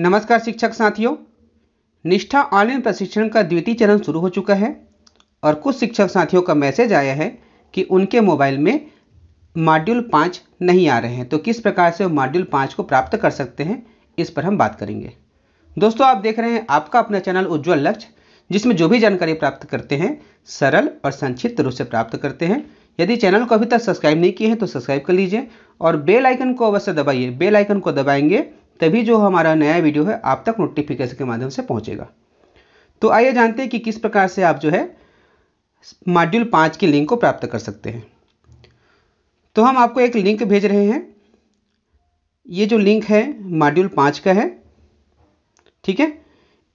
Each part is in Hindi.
नमस्कार शिक्षक साथियों निष्ठा ऑनलाइन प्रशिक्षण का द्वितीय चरण शुरू हो चुका है और कुछ शिक्षक साथियों का मैसेज आया है कि उनके मोबाइल में मॉड्यूल पाँच नहीं आ रहे हैं तो किस प्रकार से वो मॉड्यूल पाँच को प्राप्त कर सकते हैं इस पर हम बात करेंगे दोस्तों आप देख रहे हैं आपका अपना चैनल उज्ज्वल लक्ष्य जिसमें जो भी जानकारी प्राप्त करते हैं सरल और संक्षिप्त रूप से प्राप्त करते हैं यदि चैनल को अभी तक सब्सक्राइब नहीं किए हैं तो सब्सक्राइब कर लीजिए और बेल आइकन को अवश्य दबाइए बेल आइकन को दबाएंगे तभी जो हमारा नया वीडियो है आप तक नोटिफिकेशन के माध्यम से पहुंचेगा तो आइए जानते हैं कि किस प्रकार से आप जो है मॉड्यूल पाँच की लिंक को प्राप्त कर सकते हैं तो हम आपको एक लिंक भेज रहे हैं ये जो लिंक है मॉड्यूल पाँच का है ठीक है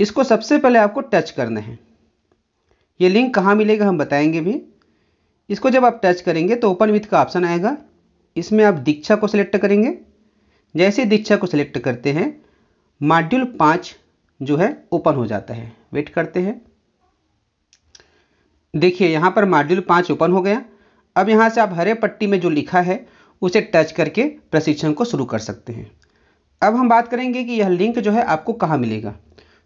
इसको सबसे पहले आपको टच करना है ये लिंक कहाँ मिलेगा हम बताएंगे भी इसको जब आप टच करेंगे तो ओपन विथ का ऑप्शन आएगा इसमें आप दीक्षा को सिलेक्ट करेंगे जैसे दीक्षा को सिलेक्ट करते हैं मॉड्यूल पाँच जो है ओपन हो जाता है वेट करते हैं देखिए यहाँ पर मॉड्यूल पाँच ओपन हो गया अब यहाँ से आप हरे पट्टी में जो लिखा है उसे टच करके प्रशिक्षण को शुरू कर सकते हैं अब हम बात करेंगे कि यह लिंक जो है आपको कहाँ मिलेगा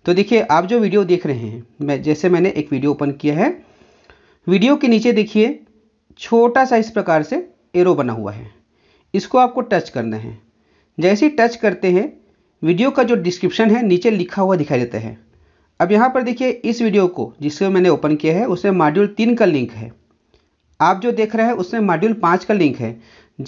तो देखिए आप जो वीडियो देख रहे हैं मैं जैसे मैंने एक वीडियो ओपन किया है वीडियो के नीचे देखिए छोटा सा इस प्रकार से एरो बना हुआ है इसको आपको टच करना है जैसे ही टच करते हैं वीडियो का जो डिस्क्रिप्शन है नीचे लिखा हुआ दिखाई देता है अब यहाँ पर देखिए इस वीडियो को जिसको मैंने ओपन किया है उसमें मॉड्यूल तीन का लिंक है आप जो देख रहे हैं उसमें मॉड्यूल पाँच का लिंक है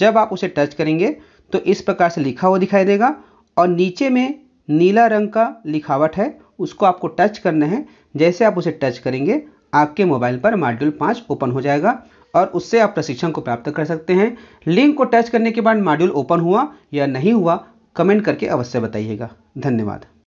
जब आप उसे टच करेंगे तो इस प्रकार से लिखा हुआ दिखाई देगा और नीचे में नीला रंग का लिखावट है उसको आपको टच करना है जैसे आप उसे टच करेंगे आपके मोबाइल पर मॉड्यूल पाँच ओपन हो जाएगा और उससे आप प्रशिक्षण को प्राप्त कर सकते हैं लिंक को टच करने के बाद मॉड्यूल ओपन हुआ या नहीं हुआ कमेंट करके अवश्य बताइएगा धन्यवाद